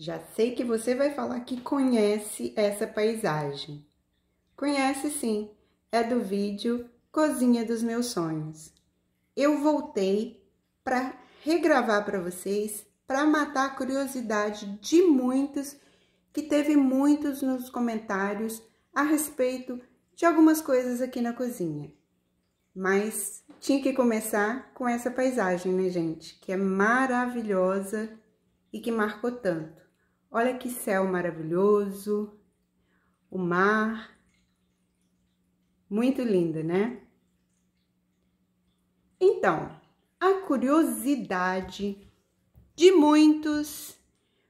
Já sei que você vai falar que conhece essa paisagem. Conhece sim, é do vídeo Cozinha dos Meus Sonhos. Eu voltei para regravar para vocês, para matar a curiosidade de muitos que teve muitos nos comentários a respeito de algumas coisas aqui na cozinha. Mas tinha que começar com essa paisagem, né, gente? Que é maravilhosa e que marcou tanto. Olha que céu maravilhoso, o mar. Muito linda, né? Então, a curiosidade de muitos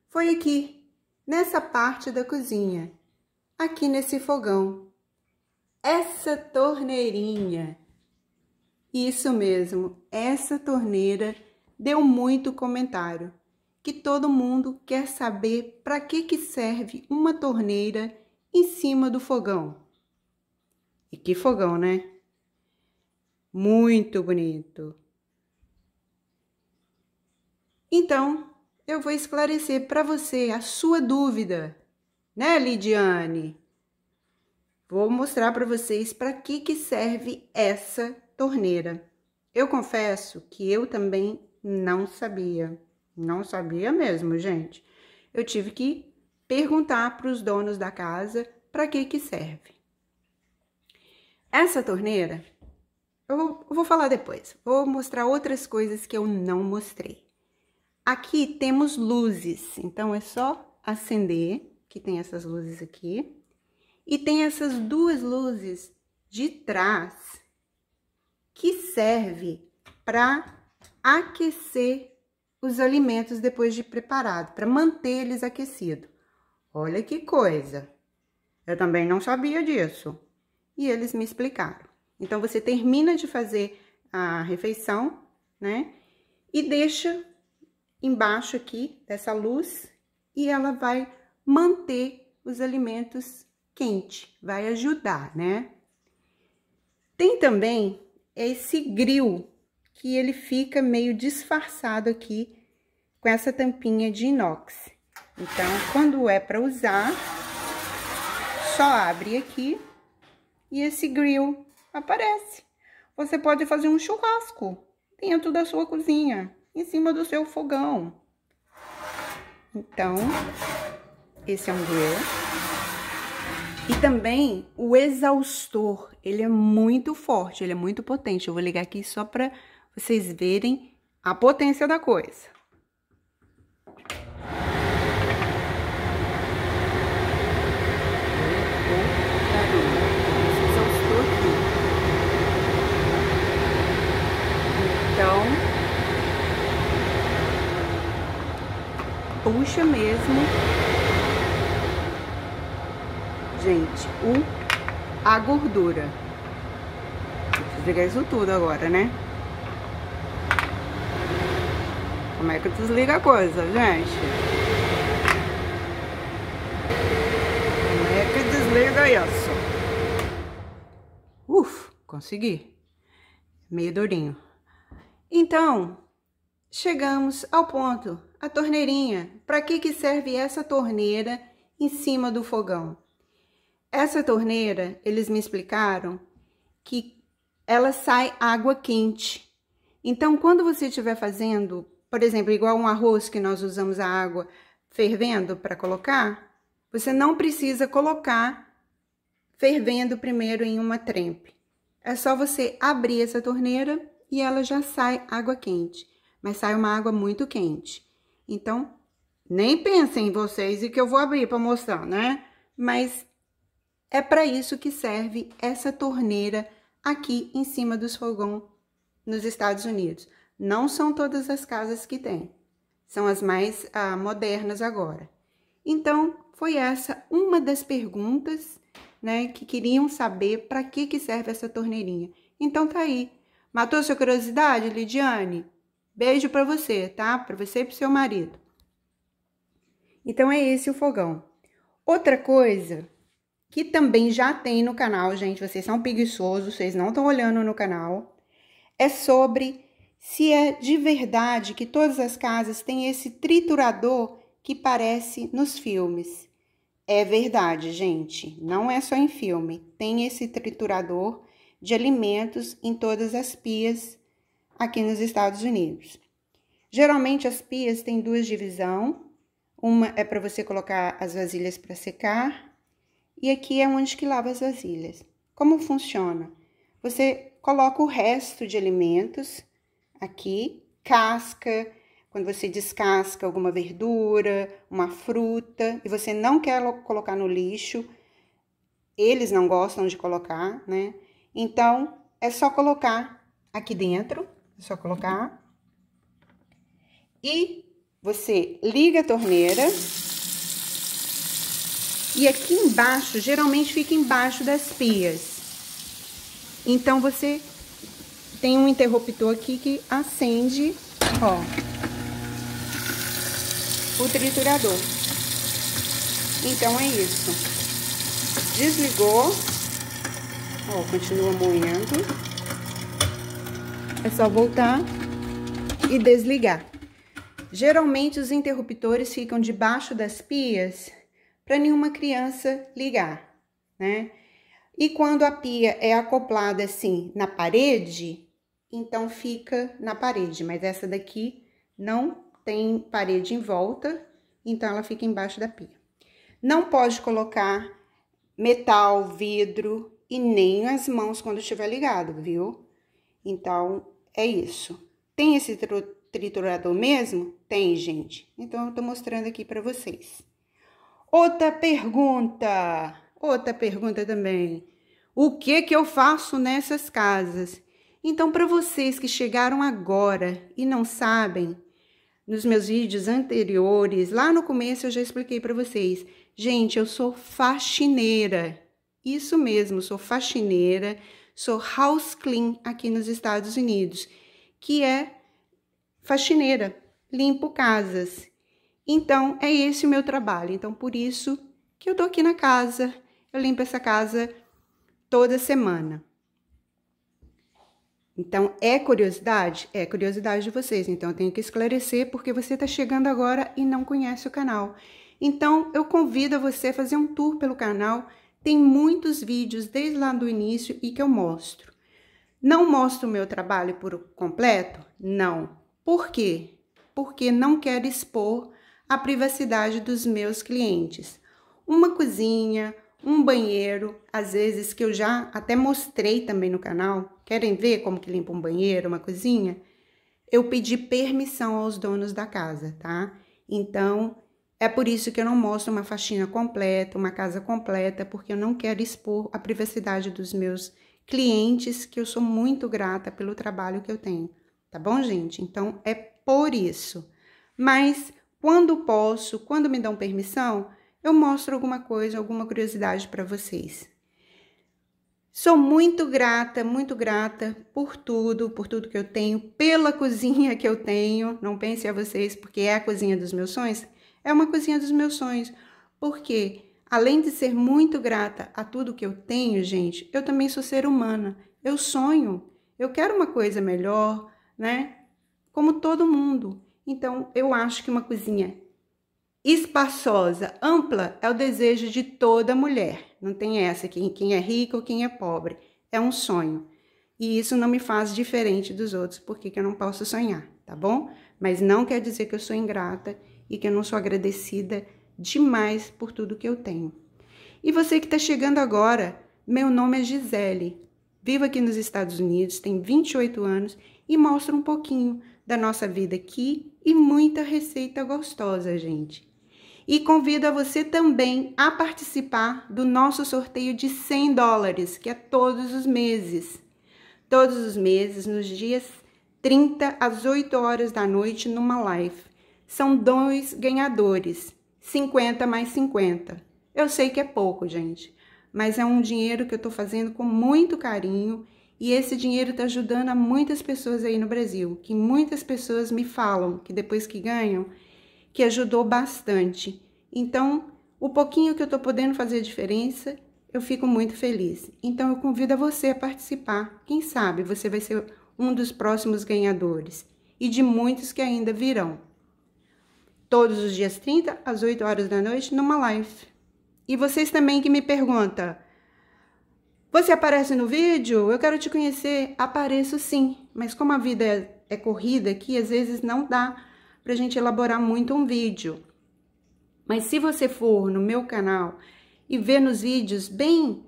foi aqui, nessa parte da cozinha, aqui nesse fogão. Essa torneirinha. Isso mesmo, essa torneira deu muito comentário que todo mundo quer saber para que, que serve uma torneira em cima do fogão. E que fogão, né? Muito bonito. Então, eu vou esclarecer para você a sua dúvida, né, Lidiane? Vou mostrar para vocês para que, que serve essa torneira. Eu confesso que eu também não sabia. Não sabia mesmo, gente. Eu tive que perguntar para os donos da casa para que que serve. Essa torneira, eu vou, eu vou falar depois. Vou mostrar outras coisas que eu não mostrei. Aqui temos luzes, então é só acender, que tem essas luzes aqui. E tem essas duas luzes de trás que serve para aquecer os alimentos depois de preparado, para manter eles aquecidos. Olha que coisa! Eu também não sabia disso. E eles me explicaram. Então, você termina de fazer a refeição, né? E deixa embaixo aqui dessa luz e ela vai manter os alimentos quente, vai ajudar, né? Tem também esse grill que ele fica meio disfarçado aqui com essa tampinha de inox. Então, quando é para usar, só abre aqui e esse grill aparece. Você pode fazer um churrasco dentro da sua cozinha, em cima do seu fogão. Então, esse é um grill. E também o exaustor, ele é muito forte, ele é muito potente. Eu vou ligar aqui só para vocês verem a potência da coisa. puxa mesmo. Gente, o, a gordura. Vou desligar isso tudo agora, né? Como é que desliga a coisa, gente? Como é que desliga isso? Uf, consegui. Meio durinho. Então, chegamos ao ponto. A torneirinha para que, que serve essa torneira em cima do fogão? Essa torneira, eles me explicaram que ela sai água quente. Então, quando você estiver fazendo, por exemplo, igual um arroz que nós usamos a água fervendo para colocar, você não precisa colocar fervendo primeiro em uma trempe. É só você abrir essa torneira e ela já sai água quente, mas sai uma água muito quente. Então, nem pensem em vocês e que eu vou abrir para mostrar, né? Mas é para isso que serve essa torneira aqui em cima dos fogão nos Estados Unidos. Não são todas as casas que tem, são as mais ah, modernas agora. Então, foi essa uma das perguntas, né, que queriam saber para que que serve essa torneirinha. Então tá aí. Matou sua curiosidade, Lidiane? Beijo para você, tá? Para você e para seu marido. Então é esse o fogão. Outra coisa que também já tem no canal, gente, vocês são preguiçosos, vocês não estão olhando no canal, é sobre se é de verdade que todas as casas têm esse triturador que parece nos filmes. É verdade, gente, não é só em filme, tem esse triturador de alimentos em todas as pias aqui nos Estados Unidos. Geralmente as pias têm duas divisão, uma é para você colocar as vasilhas para secar e aqui é onde que lava as vasilhas. Como funciona? Você coloca o resto de alimentos aqui, casca, quando você descasca alguma verdura, uma fruta e você não quer colocar no lixo, eles não gostam de colocar, né? Então é só colocar aqui dentro, é só colocar e você liga a torneira. E aqui embaixo, geralmente fica embaixo das pias. Então você tem um interruptor aqui que acende, ó, o triturador. Então é isso. Desligou. Ó, continua moendo. É só voltar e desligar. Geralmente os interruptores ficam debaixo das pias para nenhuma criança ligar, né? E quando a pia é acoplada assim na parede, então fica na parede, mas essa daqui não tem parede em volta, então ela fica embaixo da pia. Não pode colocar metal, vidro e nem as mãos quando estiver ligado, viu? Então é isso. Tem esse triturador mesmo? Tem, gente. Então, eu estou mostrando aqui para vocês. Outra pergunta, outra pergunta também. O que que eu faço nessas casas? Então, para vocês que chegaram agora e não sabem, nos meus vídeos anteriores, lá no começo eu já expliquei para vocês. Gente, eu sou faxineira. Isso mesmo, sou faxineira, sou house clean aqui nos Estados Unidos, que é faxineira, limpo casas. Então, é esse o meu trabalho. Então, por isso que eu tô aqui na casa, eu limpo essa casa toda semana. Então, é curiosidade? É curiosidade de vocês. Então, eu tenho que esclarecer porque você está chegando agora e não conhece o canal. Então, eu convido você a fazer um tour pelo canal. Tem muitos vídeos desde lá do início e que eu mostro. Não mostro o meu trabalho por completo? Não. Por quê? Porque não quero expor a privacidade dos meus clientes. Uma cozinha, um banheiro, às vezes que eu já até mostrei também no canal. Querem ver como que limpa um banheiro, uma cozinha? Eu pedi permissão aos donos da casa, tá? Então, é por isso que eu não mostro uma faxina completa, uma casa completa, porque eu não quero expor a privacidade dos meus clientes, que eu sou muito grata pelo trabalho que eu tenho tá bom, gente? Então é por isso. Mas quando posso, quando me dão permissão, eu mostro alguma coisa, alguma curiosidade para vocês. Sou muito grata, muito grata por tudo, por tudo que eu tenho, pela cozinha que eu tenho. Não pense a vocês, porque é a cozinha dos meus sonhos. É uma cozinha dos meus sonhos, porque além de ser muito grata a tudo que eu tenho, gente, eu também sou ser humana. Eu sonho, eu quero uma coisa melhor, né? Como todo mundo. Então, eu acho que uma cozinha espaçosa, ampla, é o desejo de toda mulher. Não tem essa, quem, quem é rico ou quem é pobre. É um sonho. E isso não me faz diferente dos outros, porque eu não posso sonhar, tá bom? Mas não quer dizer que eu sou ingrata e que eu não sou agradecida demais por tudo que eu tenho. E você que está chegando agora, meu nome é Gisele. Vivo aqui nos Estados Unidos, tenho 28 anos e mostro um pouquinho da nossa vida aqui e muita receita gostosa, gente. E convido a você também a participar do nosso sorteio de 100 dólares, que é todos os meses. Todos os meses, nos dias 30 às 8 horas da noite, numa live. São dois ganhadores, 50 mais 50. Eu sei que é pouco, gente, mas é um dinheiro que eu estou fazendo com muito carinho e esse dinheiro está ajudando a muitas pessoas aí no Brasil, que muitas pessoas me falam que depois que ganham, que ajudou bastante. Então, o pouquinho que eu estou podendo fazer diferença, eu fico muito feliz. Então, eu convido a você a participar. Quem sabe você vai ser um dos próximos ganhadores e de muitos que ainda virão. Todos os dias 30, às 8 horas da noite, numa live. E vocês também que me perguntam: Você aparece no vídeo? Eu quero te conhecer. Apareço sim, mas como a vida é, é corrida aqui, às vezes não dá para a gente elaborar muito um vídeo. Mas se você for no meu canal e ver nos vídeos bem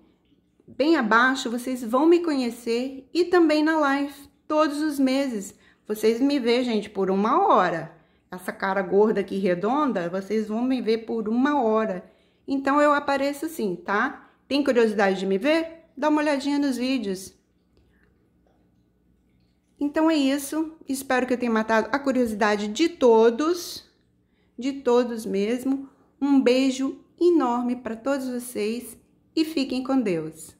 bem abaixo, vocês vão me conhecer e também na live todos os meses. Vocês me vê, gente, por uma hora. Essa cara gorda aqui redonda, vocês vão me ver por uma hora. Então, eu apareço assim, tá? Tem curiosidade de me ver? Dá uma olhadinha nos vídeos. Então, é isso. Espero que eu tenha matado a curiosidade de todos. De todos mesmo. Um beijo enorme para todos vocês e fiquem com Deus.